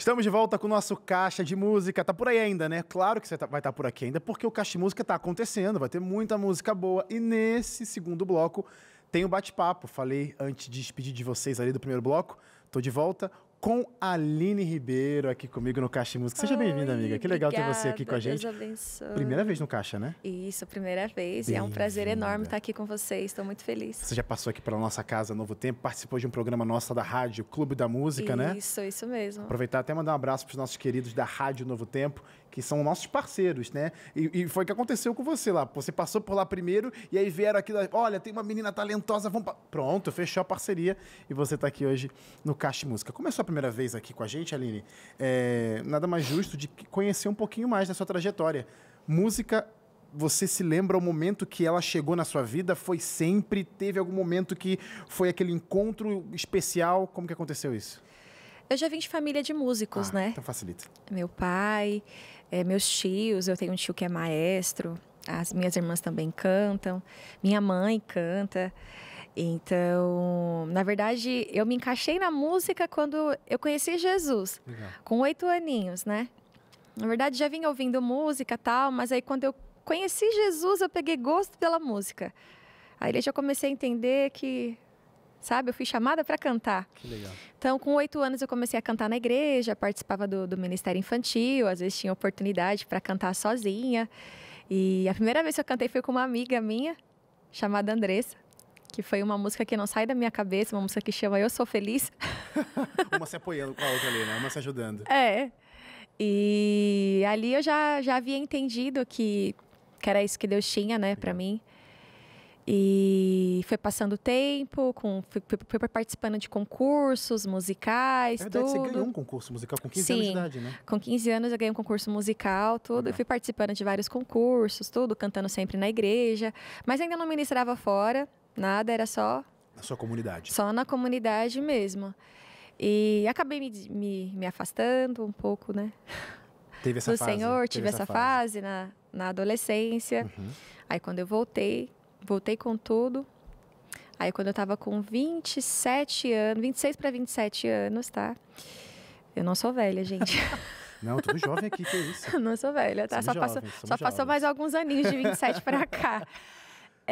Estamos de volta com o nosso Caixa de Música. Tá por aí ainda, né? Claro que você tá, vai estar tá por aqui ainda, porque o Caixa de Música tá acontecendo, vai ter muita música boa. E nesse segundo bloco tem o bate-papo. Falei antes de despedir de vocês ali do primeiro bloco. Tô de volta com Aline Ribeiro aqui comigo no Caixa Música. Seja bem-vinda, amiga. Que legal obrigada, ter você aqui com a gente. Deus abençoe. Primeira vez no Caixa, né? Isso, primeira vez. E é um prazer enorme estar aqui com vocês. Estou muito feliz. Você já passou aqui pela nossa casa Novo Tempo, participou de um programa nosso da rádio Clube da Música, isso, né? Isso, isso mesmo. Aproveitar até mandar um abraço para os nossos queridos da Rádio Novo Tempo, que são nossos parceiros, né? E, e foi o que aconteceu com você lá. Você passou por lá primeiro e aí vieram aqui, olha, tem uma menina talentosa, vamos... Pronto, fechou a parceria e você está aqui hoje no Caixa Música. Começou a primeira vez aqui com a gente, Aline, é, nada mais justo de conhecer um pouquinho mais da sua trajetória. Música você se lembra o momento que ela chegou na sua vida? Foi sempre? Teve algum momento que foi aquele encontro especial? Como que aconteceu isso? Eu já vim de família de músicos, ah, né? Então facilita. Meu pai, é, meus tios, eu tenho um tio que é maestro, as minhas irmãs também cantam, minha mãe canta. Então, na verdade, eu me encaixei na música quando eu conheci Jesus, Legal. com oito aninhos, né? Na verdade, já vinha ouvindo música tal, mas aí quando eu conheci Jesus, eu peguei gosto pela música. Aí eu já comecei a entender que, sabe, eu fui chamada para cantar. Que legal. Então, com oito anos, eu comecei a cantar na igreja, participava do, do Ministério Infantil, às vezes tinha oportunidade para cantar sozinha. E a primeira vez que eu cantei foi com uma amiga minha, chamada Andressa que foi uma música que não sai da minha cabeça, uma música que chama Eu Sou Feliz. uma se apoiando com a outra ali, né? Uma se ajudando. É. E ali eu já, já havia entendido que, que era isso que Deus tinha, né, para mim. E foi passando o tempo, com, fui, fui, participando de concursos musicais, é verdade, tudo. Você ganhou um concurso musical com 15 Sim, anos de idade, né? Com 15 anos eu ganhei um concurso musical, tudo. Legal. Eu fui participando de vários concursos, tudo, cantando sempre na igreja. Mas ainda não ministrava fora nada, era só. Na sua comunidade? Só na comunidade mesmo. E acabei me, me, me afastando um pouco, né? Teve essa do fase. Senhor, tive essa, essa fase. fase, na, na adolescência. Uhum. Aí quando eu voltei, voltei com tudo. Aí quando eu tava com 27 anos, 26 para 27 anos, tá? Eu não sou velha, gente. Não, tudo jovem aqui, que é isso? não sou velha, tá? Somos só, jovens, passou, só passou mais alguns aninhos de 27 para cá.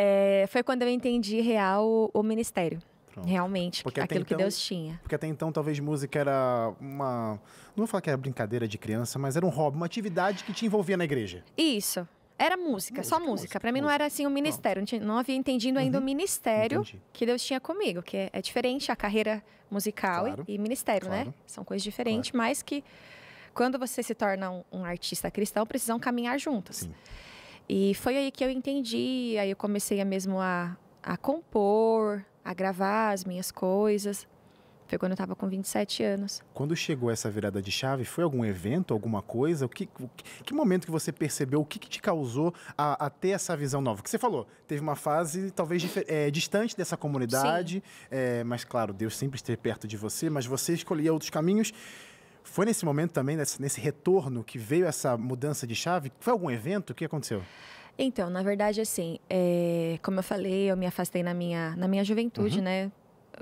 é, foi quando eu entendi real o, ministério. Pronto. Realmente, porque aquilo então, que Deus tinha. Porque até então, talvez música era uma. Não vou falar que era brincadeira de criança, mas era um hobby, uma atividade que te envolvia na igreja. Isso. Era música, música só música. Para mim música. não era assim o um ministério. Pronto. Não havia entendido ainda uhum. o ministério Entendi. que Deus tinha comigo, que é, é diferente a carreira musical claro. e, e, ministério, né? claro. né? São coisas diferentes, claro. mas que quando você se torna um, um artista cristão, precisam caminhar juntas. Sim. E foi aí que eu entendi, aí eu comecei a mesmo a, a compor, a gravar as minhas coisas. Foi quando eu estava com 27 anos. Quando chegou essa virada de chave, foi algum evento, alguma coisa? O que, o que, que momento que você percebeu? O que, que te causou a, a, ter essa visão nova? Que você falou, teve uma fase talvez é, distante dessa comunidade, é, mas claro, Deus sempre esteve perto de você, mas você escolhia outros caminhos. Foi nesse momento também, nesse, nesse retorno, que veio essa mudança de chave? Foi algum evento? O que aconteceu? Então, na verdade, assim, é, como eu falei, eu me afastei na minha, na minha juventude, uhum. né?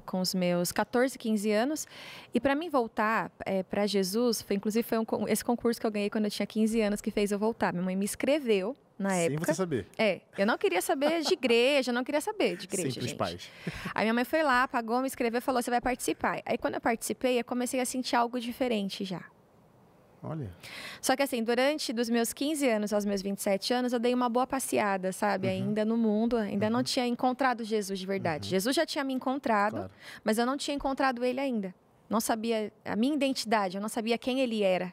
Com os meus 14, 15 anos. E para mim voltar é, para Jesus, foi, inclusive foi um, esse concurso que eu ganhei quando eu tinha 15 anos que fez eu voltar. Minha mãe me escreveu na Sem época. Sem você saber. É. Eu não queria saber de igreja, não queria saber de igreja. Simples gente. pais. Aí minha mãe foi lá, pagou, me escreveu falou: você vai participar. Aí quando eu participei, eu comecei a sentir algo diferente já. Olha. Só que assim, durante dos meus 15 anos aos meus 27 anos, eu dei uma boa passeada, sabe? Uhum. Ainda no mundo, ainda uhum. não tinha encontrado Jesus de verdade. Uhum. Jesus já tinha me encontrado, claro. mas eu não tinha encontrado ele ainda. Não sabia a minha identidade, eu não sabia quem ele era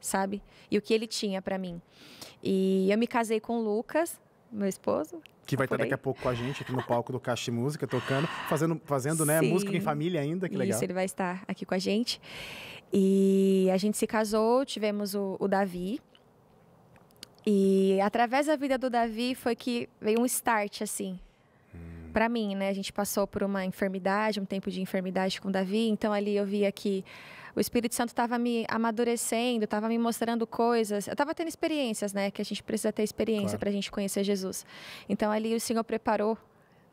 sabe? E o que ele tinha para mim. E eu me casei com o Lucas, meu esposo. Que vai tá estar daqui a pouco com a gente aqui no palco do Caixa Música, tocando, fazendo, fazendo né, música em família ainda, que legal. Isso, ele vai estar aqui com a gente. E a gente se casou, tivemos o, o Davi. E através da vida do Davi foi que veio um start, assim, hum. para mim, né? A gente passou por uma enfermidade, um tempo de enfermidade com o Davi, então ali eu via que o Espírito Santo estava me amadurecendo, estava me mostrando coisas. Eu estava tendo experiências, né? Que a gente precisa ter experiência claro. para a gente conhecer Jesus. Então ali o Senhor preparou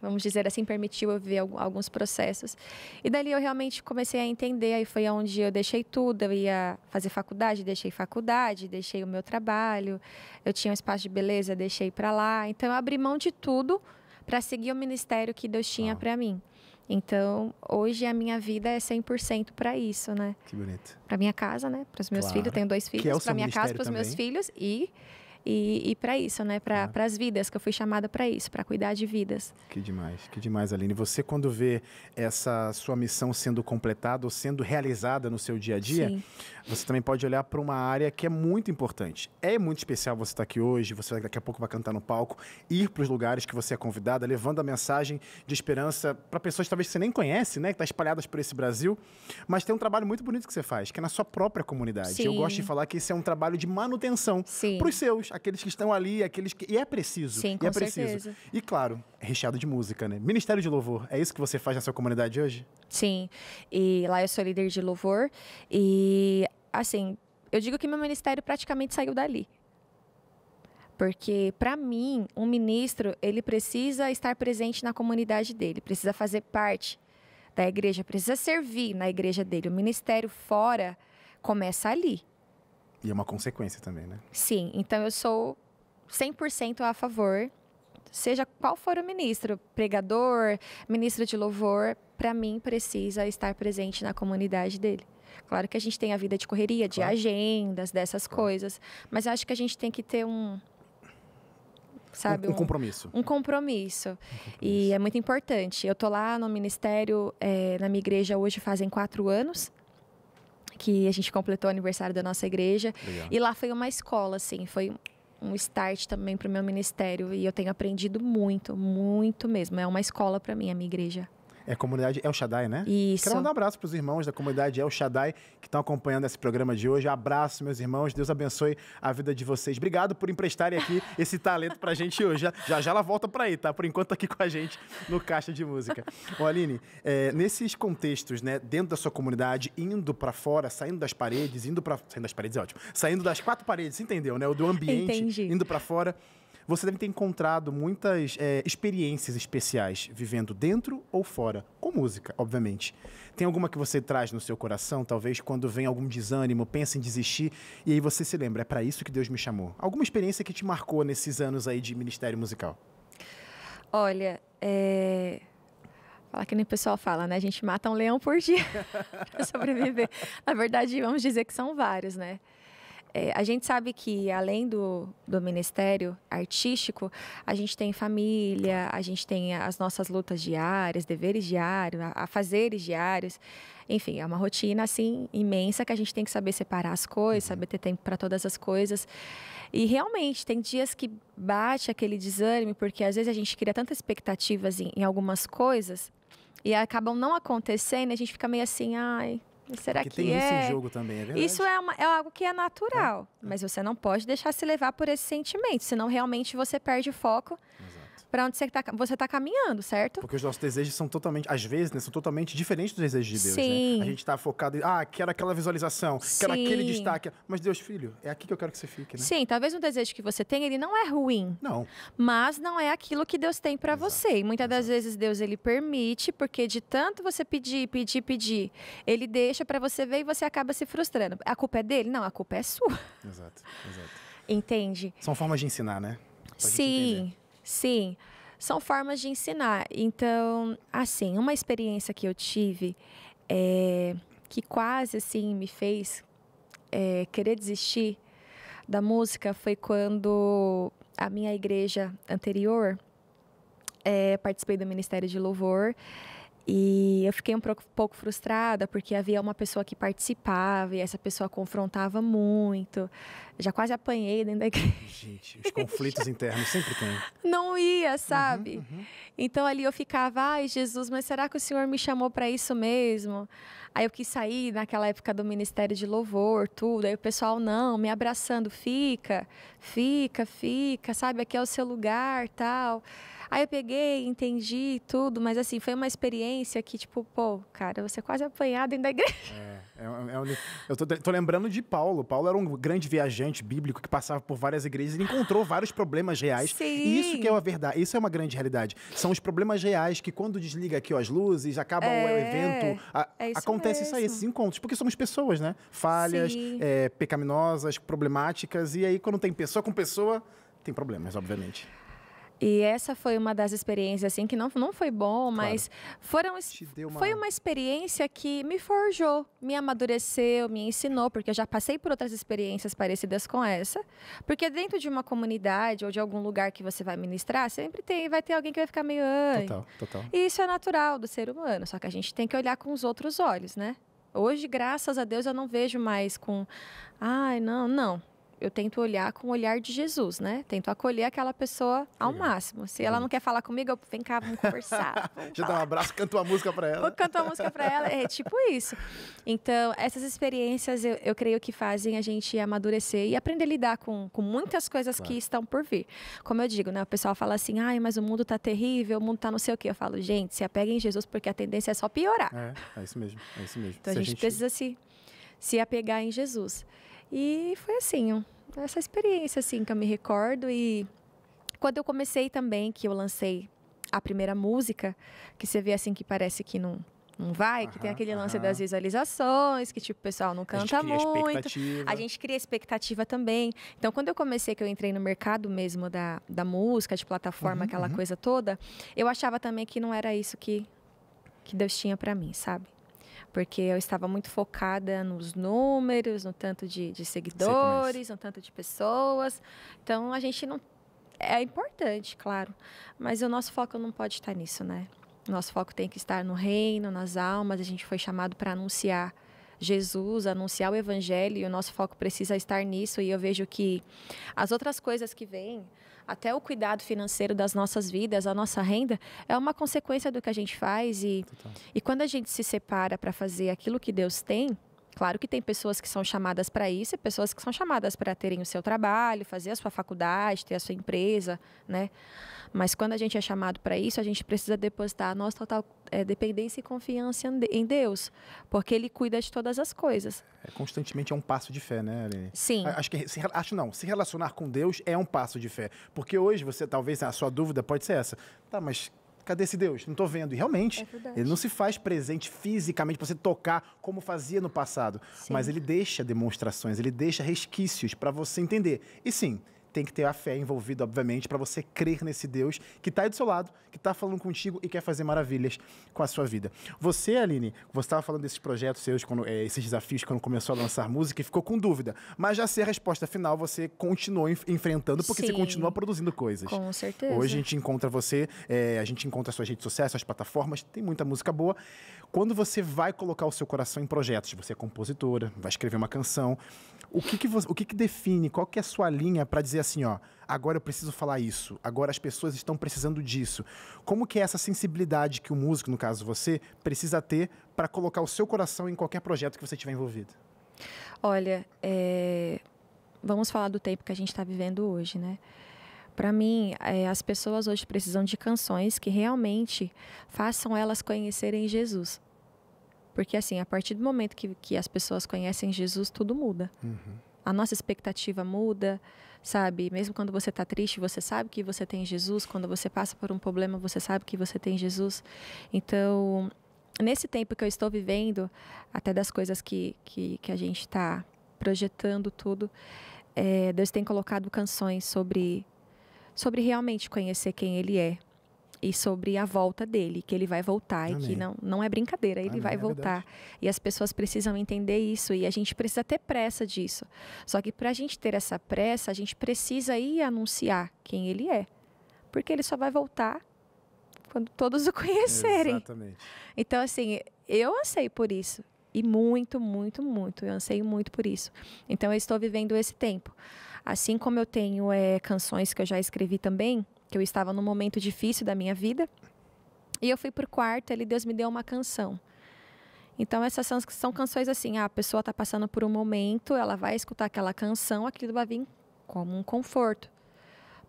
vamos dizer assim, permitiu eu ver alguns processos. E dali eu realmente comecei a entender, aí foi onde eu deixei tudo, eu ia fazer faculdade, deixei faculdade, deixei o meu trabalho, eu tinha um espaço de beleza, deixei para lá. Então eu abri mão de tudo para seguir o ministério que Deus tinha ah. para mim. Então, hoje a minha vida é 100% para isso, né? Que bonito. Para minha casa, né? Para os meus claro. filhos, tenho dois é filhos, é para minha casa, para os meus filhos e e, e para isso, né? Para né. as vidas, que eu fui chamada para isso, para cuidar de vidas. Que demais, que demais, Aline. Você, quando vê essa sua missão sendo completada ou sendo realizada no seu dia a dia, Sim. você também pode olhar para uma área que é muito importante. É muito especial você estar tá aqui hoje, você daqui a pouco vai cantar no palco, ir para os lugares que você é convidada, levando a mensagem de esperança para pessoas que talvez você nem conhece, né? Que está espalhadas por esse Brasil. Mas tem um trabalho muito bonito que você faz, que é na sua própria comunidade. Sim. Eu gosto de falar que isso é um trabalho de manutenção para os seus aqueles que estão ali, aqueles que. E é preciso. Sim, com e é certeza. preciso. E claro, é recheado de música, né? Ministério de Louvor, é isso que você faz na sua comunidade hoje? Sim. E lá eu sou líder de louvor. E assim, eu digo que meu ministério praticamente saiu dali. Porque, para mim, um ministro, ele precisa estar presente na comunidade dele, precisa fazer parte da igreja, precisa servir na igreja dele. O ministério fora começa ali. E é uma consequência também, né? Sim, então eu sou 100% a favor, seja qual for o ministro, pregador, ministro de louvor, para mim precisa estar presente na comunidade dele. Claro que a gente tem a vida de correria, de claro. agendas, dessas claro. coisas, mas eu acho que a gente tem que ter um sabe um, um, compromisso um compromisso. um compromisso e é muito importante eu tô lá no ministério é, na minha igreja hoje fazem quatro anos que a gente completou o aniversário da nossa igreja. Legal. E lá foi uma escola, assim, foi um start também para o meu ministério e eu tenho aprendido muito, muito mesmo. É uma escola para mim, a minha igreja. É a comunidade El Shaddai, né? Isso. Quero mandar um abraço para os irmãos da comunidade El Shaddai que estão acompanhando esse programa de hoje. Abraço, meus irmãos. Deus abençoe a vida de vocês. Obrigado por emprestarem aqui esse talento para a gente hoje. Já, já, ela volta para aí, tá? Por enquanto tá aqui com a gente no Caixa de Música. Ô, Aline, é, nesses contextos, né, dentro da sua comunidade, indo para fora, saindo das paredes, indo para... Saindo das paredes é ótimo. Saindo das quatro paredes, entendeu, né? O do ambiente, Entendi. indo para fora... Você deve ter encontrado muitas é, experiências especiais, vivendo dentro ou fora, com música, obviamente. Tem alguma que você traz no seu coração, talvez quando vem algum desânimo, pensa em desistir, e aí você se lembra, é para isso que Deus me chamou. Alguma experiência que te marcou nesses anos aí de ministério musical? Olha, é falar que nem o pessoal fala, né? A gente mata um leão por dia para sobreviver. Na verdade, vamos dizer que são vários, né? É, a gente sabe que, além do, do ministério artístico, a gente tem família, a gente tem as nossas lutas diárias, deveres diários, afazeres diários. Enfim, é uma rotina assim imensa que a gente tem que saber separar as coisas, uhum. saber ter tempo para todas as coisas. E realmente tem dias que bate aquele desânimo, porque às vezes a gente cria tantas expectativas em, em algumas coisas e acabam não acontecendo, a gente fica meio assim, ai, Será que tem é? isso em é? jogo também, é verdade. Isso é, uma, é algo que é natural, é, é. mas você não pode deixar se levar por esse sentimento, senão realmente você perde o foco. Exato para onde você está você tá caminhando, certo? Porque os nossos desejos são totalmente, às vezes, né, são totalmente diferentes dos desejos de Deus, né? Sim. Né? A gente está focado em, ah, quero aquela visualização, Sim. quero aquele destaque. Mas Deus, filho, é aqui que eu quero que você fique, né? Sim, talvez um desejo que você tem, ele não é ruim. Não. Mas não é aquilo que Deus tem para você. E muitas Exato. das vezes Deus, ele permite, porque de tanto você pedir, pedir, pedir, ele deixa para você ver e você acaba se frustrando. A culpa é dele? Não, a culpa é sua. Exato, exato. Entende? São formas de ensinar, né? Pra Sim. Sim, são formas de ensinar. Então, assim, uma experiência que eu tive é, que quase assim me fez é, querer desistir da música foi quando a minha igreja anterior é, participei do Ministério de Louvor e eu fiquei um pouco frustrada porque havia uma pessoa que participava e essa pessoa confrontava muito. Já quase apanhei dentro da igreja. Gente, os conflitos internos sempre tem. Não ia, uhum, sabe? Uhum, uhum. Então ali eu ficava, ai Jesus, mas será que o Senhor me chamou para isso mesmo? Aí eu quis sair naquela época do ministério de louvor, tudo. Aí o pessoal não, me abraçando, fica, fica, fica, sabe? Aqui é o seu lugar, tal. Aí eu peguei, entendi tudo, mas assim, foi uma experiência que, tipo, pô, cara, você é quase apanhado dentro da igreja. É, é, é, eu tô, tô, lembrando de Paulo. Paulo era um grande viajante bíblico que passava por várias igrejas e encontrou vários problemas reais. Sim. E isso que é uma verdade, isso é uma grande realidade. São os problemas reais que quando desliga aqui ó, as luzes, acaba o é, evento, a, é isso acontece mesmo. isso aí, esses encontros. Porque somos pessoas, né? Falhas, é, pecaminosas, problemáticas. E aí, quando tem pessoa com pessoa, tem problemas, obviamente. E essa foi uma das experiências, assim, que não, não foi bom, claro. mas foram, uma... foi uma experiência que me forjou, me amadureceu, me ensinou, porque eu já passei por outras experiências parecidas com essa. Porque dentro de uma comunidade ou de algum lugar que você vai ministrar, sempre tem, vai ter alguém que vai ficar meio... Total, total. E isso é natural do ser humano, só que a gente tem que olhar com os outros olhos, né? Hoje, graças a Deus, eu não vejo mais com... Ai, não, não eu tento olhar com o olhar de Jesus, né? Tento acolher aquela pessoa ao Legal. máximo. Se ela não uhum. quer falar comigo, eu vem cá, vamos conversar. Vamos Deixa eu dar um abraço, canto uma música para ela. canto uma música para ela, é tipo isso. Então, essas experiências eu, eu, creio que fazem a gente amadurecer e aprender a lidar com, com muitas coisas claro. que estão por vir. Como eu digo, né? O pessoal fala assim, ai, mas o mundo tá terrível, o mundo tá não sei o quê. Eu falo, gente, se apeguem em Jesus porque a tendência é só piorar. É, é isso mesmo, é isso mesmo. Então se a gente, gente precisa se, se apegar em Jesus. E foi assim, essa experiência assim que eu me recordo e quando eu comecei também que eu lancei a primeira música, que você vê assim que parece que não não vai, aham, que tem aquele lance aham. das visualizações, que tipo, o pessoal não canta a muito. A gente cria expectativa também. Então, quando eu comecei, que eu entrei no mercado mesmo da, da música, de plataforma, uhum, aquela uhum. coisa toda, eu achava também que não era isso que, que Deus tinha para mim, sabe? porque eu estava muito focada nos números, no tanto de, de é seguidores, no tanto de pessoas. Então a gente não. É importante, claro, mas o nosso foco não pode estar nisso, né? Nosso foco tem que estar no reino, nas almas. A gente foi chamado para anunciar Jesus, anunciar o evangelho, e o nosso foco precisa estar nisso. E eu vejo que as outras coisas que vêm, até o cuidado financeiro das nossas vidas, a nossa renda, é uma consequência do que a gente faz. E, e quando a gente se separa para fazer aquilo que Deus tem, Claro que tem pessoas que são chamadas para isso e pessoas que são chamadas para terem o seu trabalho, fazer a sua faculdade, ter a sua empresa, né? Mas quando a gente é chamado para isso, a gente precisa depositar a nossa total é, dependência e confiança em Deus, porque Ele cuida de todas as coisas. É, constantemente é um passo de fé, né, Aline? Sim. Acho que se, acho não, se relacionar com Deus é um passo de fé, porque hoje você talvez a sua dúvida pode ser essa. Tá, mas cadê esse Deus? Não estou vendo. E realmente, é ele não se faz presente fisicamente para você tocar como fazia no passado, sim. mas ele deixa demonstrações, ele deixa resquícios para você entender. E sim, tem que ter a fé envolvida, obviamente, para você crer nesse Deus que está aí do seu lado, que está falando contigo e quer fazer maravilhas com a sua vida. Você, Aline, você estava falando desses projetos seus, quando, é, esses desafios, quando começou a lançar música e ficou com dúvida. Mas já ser a resposta final, você continuou enf enfrentando, porque Sim, você continua produzindo coisas. Com certeza. Hoje a gente encontra você, é, a gente encontra suas redes sociais, suas plataformas, tem muita música boa. Quando você vai colocar o seu coração em projetos, você é compositora, vai escrever uma canção, o que, que, o que, que define, qual que é a sua linha para dizer assim, ó, agora eu preciso falar isso, agora as pessoas estão precisando disso. Como que é essa sensibilidade que o músico, no caso você, precisa ter para colocar o seu coração em qualquer projeto que você tiver envolvido? Olha, é... vamos falar do tempo que a gente está vivendo hoje, né? Para mim, é, as pessoas hoje precisam de canções que realmente façam elas conhecerem Jesus. Porque, assim, a partir do momento que, que as pessoas conhecem Jesus, tudo muda. Uhum. A nossa expectativa muda, sabe? Mesmo quando você está triste, você sabe que você tem Jesus. Quando você passa por um problema, você sabe que você tem Jesus. Então, nesse tempo que eu estou vivendo, até das coisas que, que, que a gente está projetando tudo, é, Deus tem colocado canções sobre, sobre realmente conhecer quem Ele é e sobre a volta dele, que ele vai voltar Amém. e que não, não é brincadeira, ele Amém, vai é voltar. É e as pessoas precisam entender isso e a gente precisa ter pressa disso. Só que para a gente ter essa pressa, a gente precisa ir anunciar quem ele é, porque ele só vai voltar quando todos o conhecerem. Exatamente. Então, assim, eu anseio por isso. E muito, muito, muito. Eu anseio muito por isso. Então, eu estou vivendo esse tempo. Assim como eu tenho é, canções que eu já escrevi também, que eu estava num momento difícil da minha vida. E eu fui pro quarto, ele Deus me deu uma canção. Então essas são, são canções assim, ah, a pessoa está passando por um momento, ela vai escutar aquela canção, aquilo vai vir como um conforto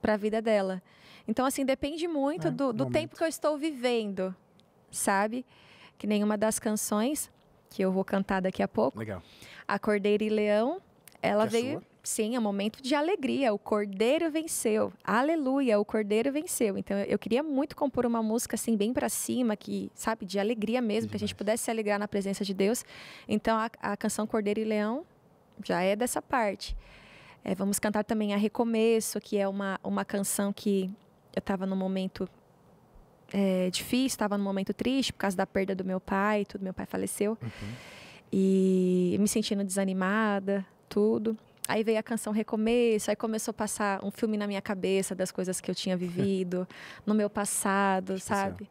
para a vida dela. Então assim, depende muito é, do, do tempo que eu estou vivendo, sabe? Que nenhuma das canções que eu vou cantar daqui a pouco. Legal. A Cordeira e Leão, ela que é veio é Sim, é um momento de alegria. O Cordeiro venceu. Aleluia, o Cordeiro venceu. Então eu queria muito compor uma música assim bem para cima, que sabe de alegria mesmo, Demais. que a gente pudesse se alegrar na presença de Deus. Então a, a canção Cordeiro e Leão já é dessa parte. É, vamos cantar também a Recomeço, que é uma uma canção que eu estava num momento é, difícil, estava num momento triste por causa da perda do meu pai, tudo meu pai faleceu uhum. e me sentindo desanimada, tudo. Aí veio a canção Recomeço, aí começou a passar um filme na minha cabeça das coisas que eu tinha vivido, no meu passado, sabe?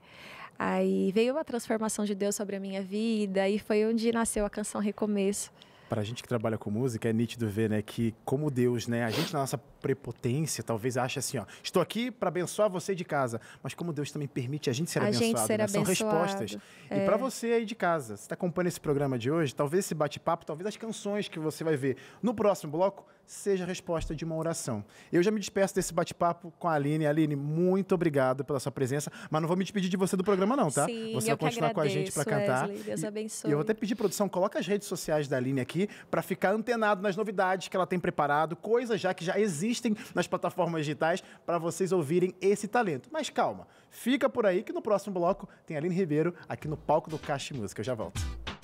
Aí veio a transformação de Deus sobre a minha vida, e foi onde nasceu a canção Recomeço. Para a gente que trabalha com música, é nítido ver, né, que como Deus, né, a gente na nossa prepotência talvez acha assim, ó, estou aqui para abençoar você de casa, mas como Deus também permite a gente ser a abençoado, gente ser né? abençoado. são respostas. É. E para você aí de casa, você está acompanhando esse programa de hoje, talvez esse bate-papo, talvez as canções que você vai ver no próximo bloco seja a resposta de uma oração. Eu já me despeço desse bate-papo com a Aline. Aline, muito obrigado pela sua presença, mas não vou me despedir de você do programa não, tá? Sim, você vai continuar agradeço, com a gente para cantar. Wesley, Deus abençoe. E eu vou até pedir produção, coloca as redes sociais da Aline aqui para ficar antenado nas novidades que ela tem preparado, coisas já que já existem nas plataformas digitais para vocês ouvirem esse talento. Mas calma, fica por aí que no próximo bloco tem a Aline Ribeiro aqui no palco do Caixa Música. Eu já volto.